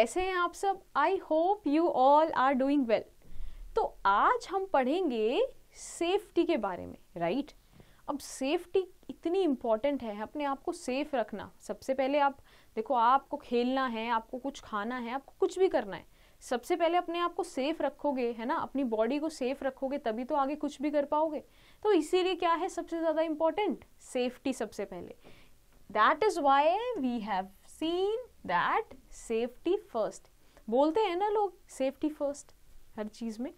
कैसे हैं आप सब I hope you all are doing well तो आज हम पढ़ेंगे सेफ्टी के बारे में राइट right? अब सेफ्टी इतनी इम्पॉर्टेंट है अपने आप को सेफ रखना सबसे पहले आप देखो आपको खेलना है आपको कुछ खाना है आपको कुछ भी करना है सबसे पहले अपने आप को सेफ रखोगे है ना अपनी बॉडी को सेफ रखोगे तभी तो आगे कुछ भी कर पाओगे तो इसीलिए क्या है सबसे ज़्यादा इम्पॉर्टेंट सेफ्टी सबसे पहले that is why we have seen that safety first बोलते हैं ना लोग सेफ्टी फर्स्ट हर चीज़ में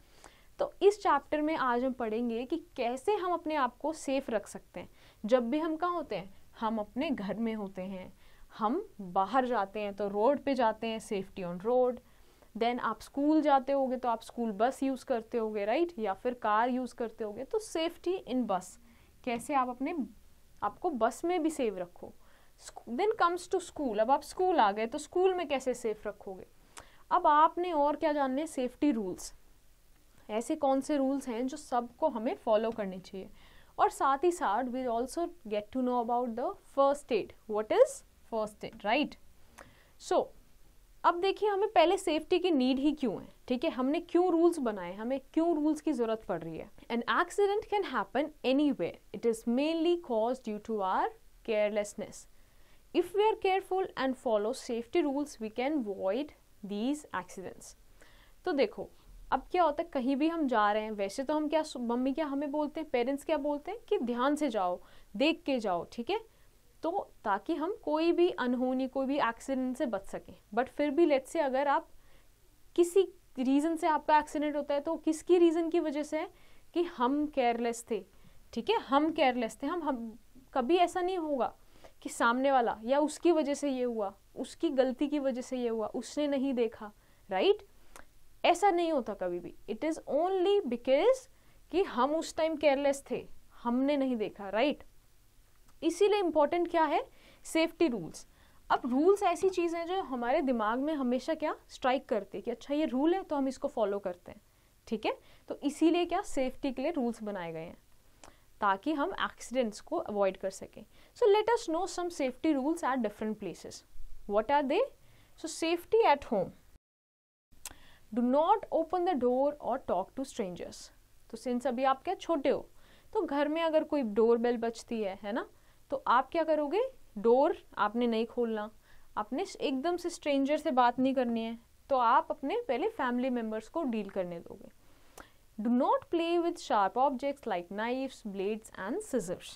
तो इस चैप्टर में आज हम पढ़ेंगे कि कैसे हम अपने आप को सेफ रख सकते हैं जब भी हम कहाँ होते हैं हम अपने घर में होते हैं हम बाहर जाते हैं तो रोड पे जाते हैं सेफ्टी ऑन रोड देन आप स्कूल जाते होगे तो आप स्कूल बस यूज़ करते होगे राइट या फिर कार यूज़ करते होगे तो सेफ्टी इन बस कैसे आप अपने आपको बस में भी सेव रखो देन कम्स टू स्कूल अब आप स्कूल आ गए तो स्कूल में कैसे सेफ रखोगे अब आपने और क्या जानने सेफ्टी रूल्स ऐसे कौन से रूल्स हैं जो सबको हमें फॉलो करने चाहिए और साथ ही साथ we also get to know about the first aid what is first aid right so अब देखिए हमें पहले सेफ्टी की नीड ही क्यों है ठीक है हमने क्यों रूल्स बनाए हमें क्यों रूल्स की ज़रूरत पड़ रही है an accident can happen anyway it is mainly cause due to our carelessness if we are careful and follow safety rules we can avoid these accidents तो देखो अब क्या होता है कहीं भी हम जा रहे हैं वैसे तो हम क्या मम्मी क्या हमें बोलते हैं पेरेंट्स क्या बोलते हैं कि ध्यान से जाओ देख के जाओ ठीक है तो ताकि हम कोई भी अनहोनी कोई भी एक्सीडेंट से बच सकें बट फिर भी लेट से अगर आप किसी रीज़न से आपका एक्सीडेंट होता है तो किसकी रीज़न की वजह से है कि हम केयरलेस थे ठीक है हम केयरलेस थे हम हम कभी ऐसा नहीं होगा कि सामने वाला या उसकी वजह से ये हुआ उसकी गलती की वजह से ये हुआ उसने नहीं देखा राइट ऐसा नहीं होता कभी भी इट इज़ ओनली बिकॉज कि हम उस टाइम केयरलेस थे हमने नहीं देखा राइट इसीलिए इम्पोर्टेंट क्या है सेफ्टी रूल्स अब रूल्स ऐसी चीज़ हैं जो हमारे दिमाग में हमेशा क्या स्ट्राइक करती है कि अच्छा ये रूल है तो हम इसको फॉलो करते हैं ठीक है तो इसीलिए क्या सेफ्टी के लिए रूल्स बनाए गए हैं ताकि हम एक्सीडेंट्स को अवॉइड कर सकें so let us know some safety rules at different places what are they so safety at home do not open the door और टॉक टू स्ट्रेंजर्स तो सिंस अभी आप क्या छोटे हो तो घर में अगर कोई डोर बेल बचती है है ना तो आप क्या करोगे डोर आपने नहीं खोलना आपने एकदम से स्ट्रेंजर से बात नहीं करनी है तो आप अपने पहले फैमिली मेम्बर्स को डील करने दोगे Do not play with sharp objects like knives, blades and scissors.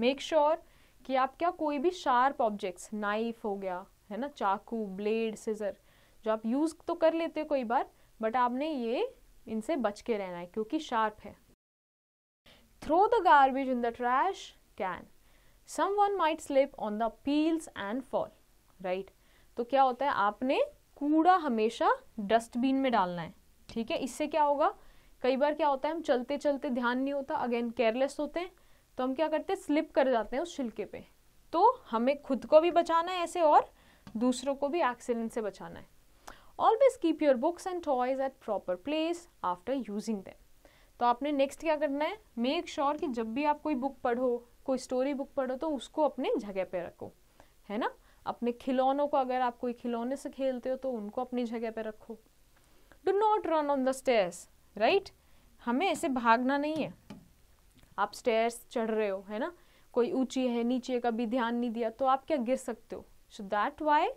Make sure कि आप क्या कोई भी शार्प ऑब्जेक्ट्स नाइफ हो गया है ना चाकू ब्लेड सिजर जो आप यूज़ तो कर लेते हो कोई बार बट आपने ये इनसे बच के रहना है क्योंकि शार्प है throw the garbage in the trash can someone might slip on the peels and fall right तो क्या होता है आपने कूड़ा हमेशा डस्टबिन में डालना है ठीक है इससे क्या होगा कई बार क्या होता है हम चलते चलते ध्यान नहीं होता अगेन केयरलेस होते हैं तो हम क्या करते हैं स्लिप कर जाते हैं उस छिलके पे तो हमें खुद को भी बचाना है ऐसे और दूसरों को भी एक्सीडेंट से बचाना है always keep your books and toys at proper place after using them तो आपने नेक्स्ट क्या करना है मेक श्योर sure कि जब भी आप कोई बुक पढ़ो कोई स्टोरी बुक पढ़ो तो उसको अपने जगह पे रखो है ना अपने खिलौनों को अगर आप कोई खिलौने से खेलते हो तो उनको अपनी जगह पे रखो do not run on the stairs right right? हमें ऐसे भागना नहीं है आप स्टेयर्स चढ़ रहे हो है ना कोई ऊंची है नीचे का भी ध्यान नहीं दिया तो आप क्या गिर सकते हो so that why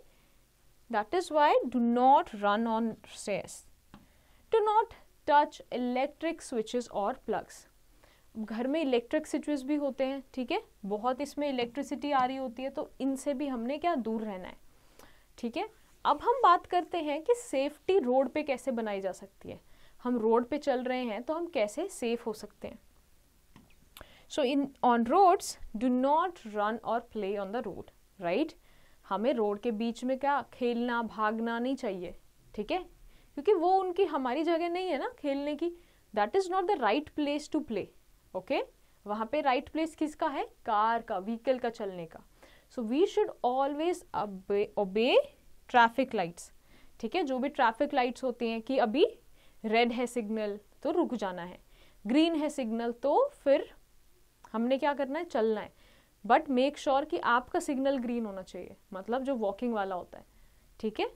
that is why do not run on stairs do not touch electric switches और प्लग्स घर में इलेक्ट्रिक स्विचेस भी होते हैं ठीक है बहुत इसमें इलेक्ट्रिसिटी आ रही होती है तो इनसे भी हमने क्या दूर रहना है ठीक है अब हम बात करते हैं कि सेफ्टी रोड पे कैसे बनाई जा सकती है हम रोड पे चल रहे हैं तो हम कैसे सेफ हो सकते हैं so in on roads do not run और play on the road right हमें रोड के बीच में क्या खेलना भागना नहीं चाहिए ठीक है क्योंकि वो उनकी हमारी जगह नहीं है ना खेलने की that is not the right place to play okay वहाँ पे राइट right प्लेस किसका है कार का व्हीकल का चलने का so we should always obey traffic lights ठीक है जो भी ट्रैफिक लाइट्स होती हैं कि अभी रेड है सिग्नल तो रुक जाना है ग्रीन है सिग्नल तो फिर हमने क्या करना है चलना है बट मेक श्योर कि आपका सिग्नल ग्रीन होना चाहिए मतलब जो वॉकिंग वाला होता है ठीक है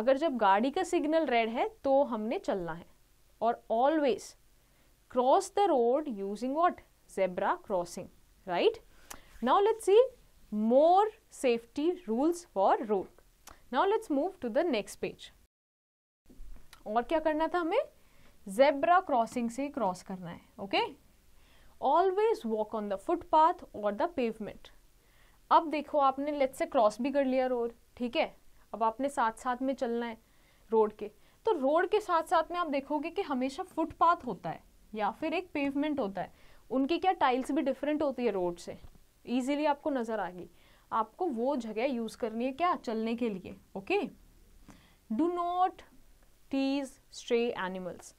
अगर जब गाड़ी का सिग्नल रेड है तो हमने चलना है और always cross the road using what zebra crossing right now let's see more safety rules for road now let's move to the next page और क्या करना था हमें जेब्रा क्रॉसिंग से क्रॉस करना है okay always walk on the footpath और the pavement अब देखो आपने लेट से क्रॉस भी कर लिया रोड ठीक है अब आपने साथ साथ में चलना है रोड के तो रोड के साथ साथ में आप देखोगे कि हमेशा फुटपाथ होता है या फिर एक पेवमेंट होता है उनकी क्या टाइल्स भी डिफरेंट होती है रोड से ईजिली आपको नज़र आ गई आपको वो जगह यूज़ करनी है क्या चलने के लिए okay do not tease stray animals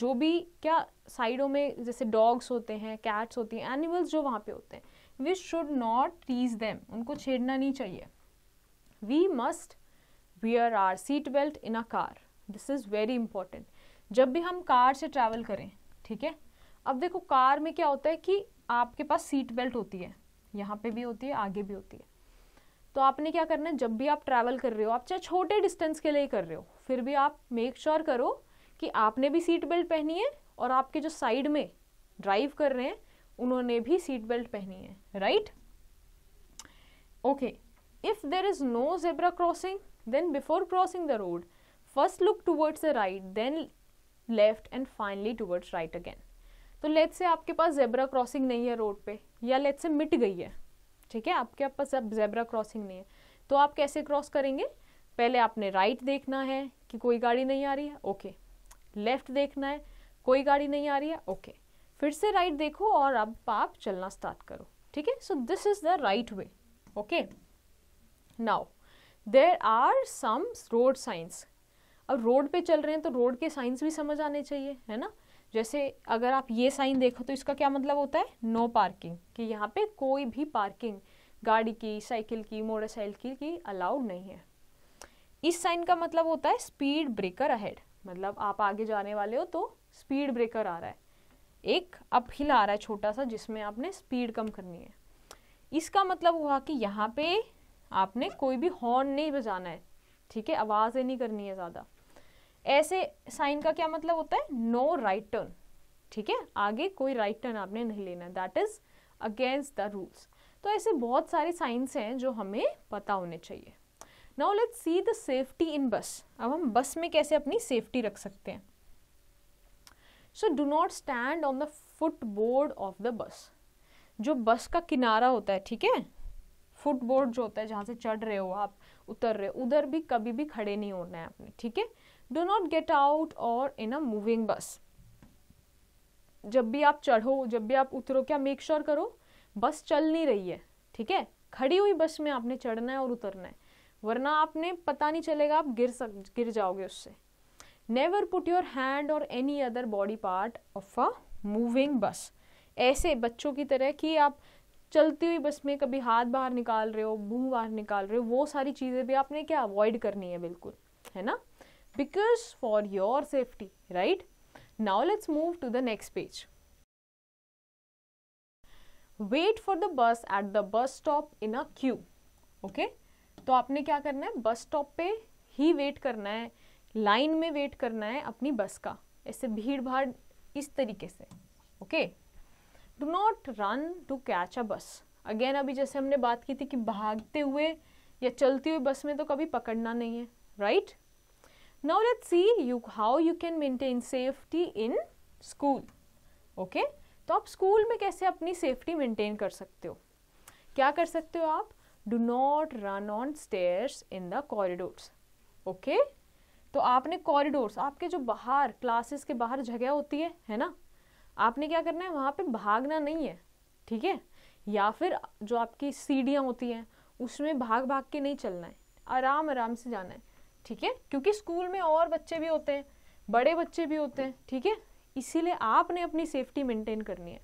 जो भी क्या साइडों में जैसे डॉग्स होते हैं कैट्स होती हैं एनिमल्स जो वहाँ पे होते हैं we should not tease them उनको छेड़ना नहीं चाहिए we must wear our seat belt in a car this is very important जब भी हम कार से ट्रैवल करें ठीक है अब देखो कार में क्या होता है कि आपके पास सीट बेल्ट होती है यहाँ पे भी होती है आगे भी होती है तो आपने क्या करना है जब भी आप ट्रैवल कर रहे हो आप चाहे छोटे डिस्टेंस के लिए कर रहे हो फिर भी आप मेक श्योर sure करो कि आपने भी सीट बेल्ट पहनी है और आपके जो साइड में ड्राइव कर रहे हैं उन्होंने भी सीट बेल्ट पहनी है right okay if there is no zebra crossing then before crossing the road first look towards the right then left and finally towards right again तो लेट से आपके पास जेब्रा क्रॉसिंग नहीं है रोड पे या late से मिट गई है ठीक है आपके पास अब जेब्रा क्रॉसिंग नहीं है तो आप कैसे क्रॉस करेंगे पहले आपने राइट देखना है कि कोई गाड़ी नहीं आ रही है ओके लेफ्ट देखना है कोई गाड़ी नहीं आ रही है ओके फिर से राइट देखो और अब आप चलना स्टार्ट करो ठीक है so this is the right way okay now there are some road signs अब रोड पे चल रहे हैं तो रोड के साइंस भी समझ आने चाहिए है ना जैसे अगर आप ये साइन देखो तो इसका क्या मतलब होता है नो पार्किंग कि यहाँ पे कोई भी पार्किंग गाड़ी की साइकिल की मोटरसाइकिल की अलाउड नहीं है इस साइन का मतलब होता है स्पीड ब्रेकर अहेड मतलब आप आगे जाने वाले हो तो स्पीड ब्रेकर आ रहा है एक अप हिल आ रहा है छोटा सा जिसमें आपने स्पीड कम करनी है इसका मतलब हुआ कि यहाँ पे आपने कोई भी हॉर्न नहीं बजाना है ठीक है आवाज़ें नहीं करनी है ज़्यादा ऐसे साइन का क्या मतलब होता है नो राइट टर्न ठीक है आगे कोई राइट right टर्न आपने नहीं लेना that is against the rules तो ऐसे बहुत सारे साइंस हैं जो हमें पता होने चाहिए now let see the safety in bus अब हम बस में कैसे अपनी सेफ्टी रख सकते हैं so do not stand on the footboard of the bus जो बस का किनारा होता है ठीक है फुट बोर्ड जो होता है जहाँ से चढ़ रहे हो आप उतर रहे हो उधर भी कभी भी खड़े नहीं होना है आपने ठीक है डो नॉट गेट आउट और इन अ मूविंग बस जब भी आप चढ़ो जब भी आप उतरो क्या मेक श्योर sure करो बस चल नहीं रही है ठीक है खड़ी हुई बस में आपने चढ़ना है और उतरना है वरना आपने पता नहीं चलेगा आप गिर सक गिर जाओगे उससे never put your hand or any other body part of a moving bus ऐसे बच्चों की तरह कि आप चलती हुई बस में कभी हाथ बाहर निकाल रहे हो मुंह बाहर निकाल रहे हो वो सारी चीज़ें भी आपने क्या अवॉइड करनी है बिल्कुल है ना because for your safety right now let's move to the next page for the bus at the bus stop in a queue okay okay तो आपने क्या करना है बस स्टॉप पे ही वेट करना है लाइन में वेट करना है अपनी बस का ऐसे भीड़ भाड़ इस तरीके से okay do not run to catch a bus again अभी जैसे हमने बात की थी कि भागते हुए या चलती हुई बस में तो कभी पकड़ना नहीं है right now let see you how you can maintain safety in school okay तो आप स्कूल में कैसे अपनी सेफ्टी मेंटेन कर सकते हो क्या कर सकते हो आप do not run on stairs in the corridors okay तो आपने कॉरिडोर्स आपके जो बाहर क्लासेस के बाहर जगह होती है है ना आपने क्या करना है वहाँ पे भागना नहीं है ठीक है या फिर जो आपकी सीढ़ियाँ होती हैं उसमें भाग भाग के नहीं चलना है आराम आराम से जाना है ठीक है क्योंकि स्कूल में और बच्चे भी होते हैं बड़े बच्चे भी होते हैं ठीक है इसीलिए आपने अपनी सेफ्टी मेंटेन करनी है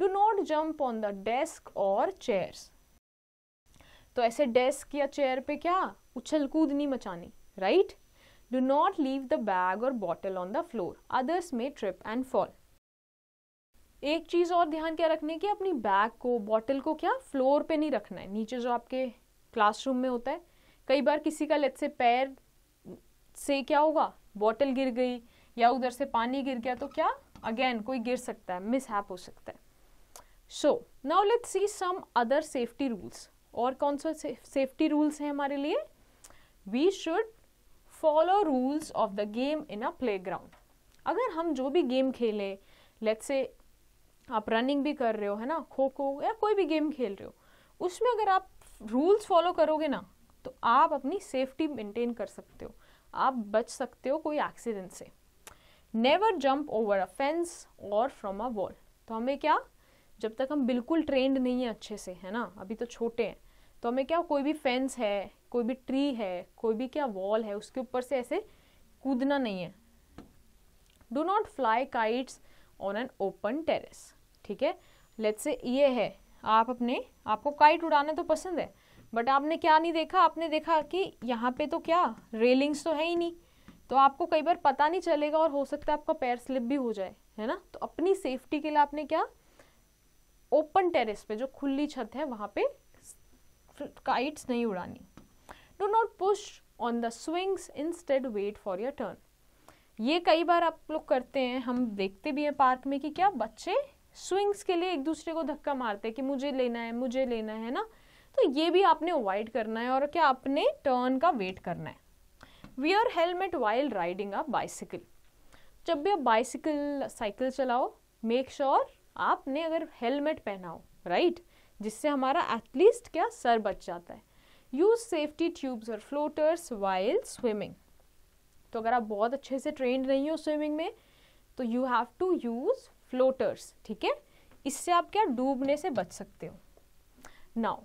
do not jump on the desk or chairs तो ऐसे डेस्क या चेयर पे क्या उछल कूद नहीं मचानी right do not leave the bag or bottle on the floor others may trip and fall एक चीज़ और ध्यान क्या रखने की अपनी बैग को बॉटल को क्या फ्लोर पे नहीं रखना है नीचे जो आपके क्लासरूम में होता है कई बार किसी का लेट से पैर से क्या होगा बॉटल गिर गई या उधर से पानी गिर गया तो क्या अगेन कोई गिर सकता है मिसहैप हो सकता है so now let's see some other safety rules और कौन सा सेफ्टी रूल्स हैं हमारे लिए we should follow rules of the game in a playground अगर हम जो भी गेम खेलें लेट्स से आप रनिंग भी कर रहे हो है ना खो खो या कोई भी गेम खेल रहे हो उसमें अगर आप रूल्स फॉलो करोगे ना तो आप अपनी सेफ्टी मेंटेन कर सकते हो आप बच सकते हो कोई एक्सीडेंट से never jump over a fence or from a wall तो हमें क्या जब तक हम बिल्कुल ट्रेंड नहीं है अच्छे से है ना अभी तो छोटे हैं तो हमें क्या कोई भी फेंस है कोई भी ट्री है कोई भी क्या वॉल है उसके ऊपर से ऐसे कूदना नहीं है do not fly kites on an open terrace ठीक है लेट्स से ये है आप अपने आपको काइट उड़ाना तो पसंद है बट आपने क्या नहीं देखा आपने देखा कि यहाँ पे तो क्या रेलिंग्स तो है ही नहीं तो आपको कई बार पता नहीं चलेगा और हो सकता है आपका पैर स्लिप भी हो जाए है ना तो अपनी सेफ्टी के लिए आपने क्या ओपन टेरेस पे जो खुली छत है वहाँ पे काइट्स नहीं उड़ानी do not push on the swings instead wait for your turn ये कई बार आप लोग करते हैं हम देखते भी हैं पार्क में कि क्या बच्चे स्विंग्स के लिए एक दूसरे को धक्का मारते हैं कि मुझे लेना है मुझे लेना है ना तो ये भी आपने अवॉइड करना है और क्या आपने टर्न का वेट करना है wear helmet while riding a bicycle जब भी आप बाइसिकल साइकिल चलाओ मेक श्योर sure आपने अगर हेलमेट पहना हो राइट जिससे हमारा एटलीस्ट क्या सर बच जाता है use safety tubes or floaters while swimming तो अगर आप बहुत अच्छे से ट्रेंड नहीं हो स्विमिंग में तो you have to use floaters ठीक है इससे आप क्या डूबने से बच सकते हो नाउ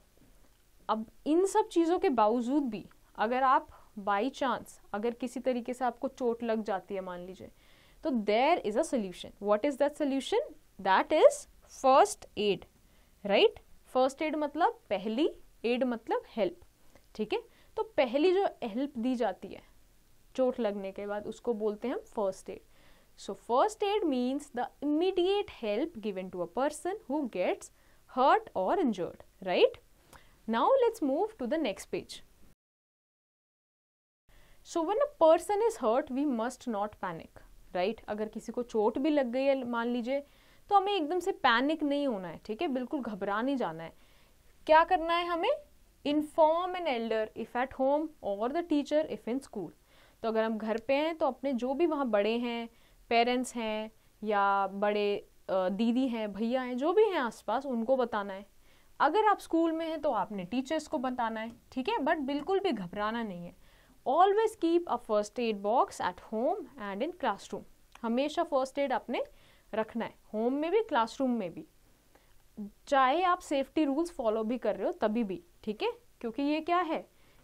अब इन सब चीज़ों के बावजूद भी अगर आप बाई चांस अगर किसी तरीके से आपको चोट लग जाती है मान लीजिए तो there is a solution what is that solution that is first aid right first aid मतलब पहली एड मतलब हेल्प ठीक है तो पहली जो हेल्प दी जाती है चोट लगने के बाद उसको बोलते हैं हम first aid so first aid means the immediate help given to a person who gets hurt or injured right now let's move to the next page so when a person is hurt we must not panic right अगर किसी को चोट भी लग गई है मान लीजिए तो हमें एकदम से पैनिक नहीं होना है ठीक है बिल्कुल घबरा नहीं जाना है क्या करना है हमें inform an elder if at home or the teacher if in school तो अगर हम घर पे हैं तो अपने जो भी वहाँ बड़े हैं पेरेंट्स हैं या बड़े दीदी हैं भैया हैं जो भी हैं आसपास उनको बताना है अगर आप स्कूल में हैं तो आपने टीचर्स को बताना है ठीक है बट बिल्कुल भी घबराना नहीं है always keep a first aid box at home and in classroom हमेशा फर्स्ट एड अपने रखना है होम में भी क्लासरूम में भी चाहे आप सेफ्टी रूल्स फॉलो भी कर रहे हो तभी भी ठीक है क्योंकि ये क्या है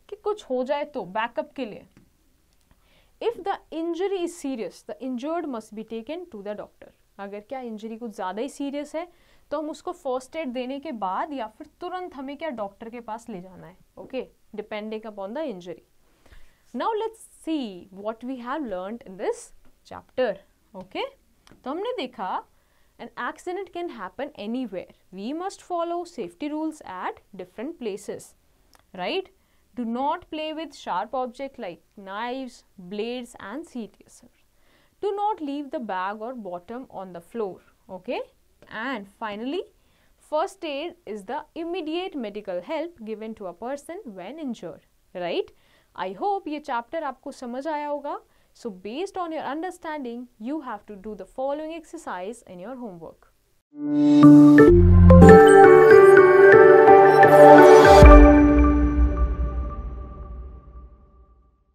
कि कुछ हो जाए तो बैकअप के लिए if the injury is serious the injured must be taken to the doctor अगर क्या इंजरी कुछ ज़्यादा ही सीरियस है तो हम उसको फर्स्ट एड देने के बाद या फिर तुरंत हमें क्या डॉक्टर के पास ले जाना है okay depending upon the injury now let's see what we have learn in this chapter okay तो हमने देखा an accident can happen anywhere we must follow safety rules at different places right do not play with sharp object like knives blades and सीटियस do not leave the bag or bottle on the floor okay and finally first aid is the immediate medical help given to a person when injured right I hope ये chapter आपको समझ आया होगा So based on your understanding, you have to do the following exercise in your homework.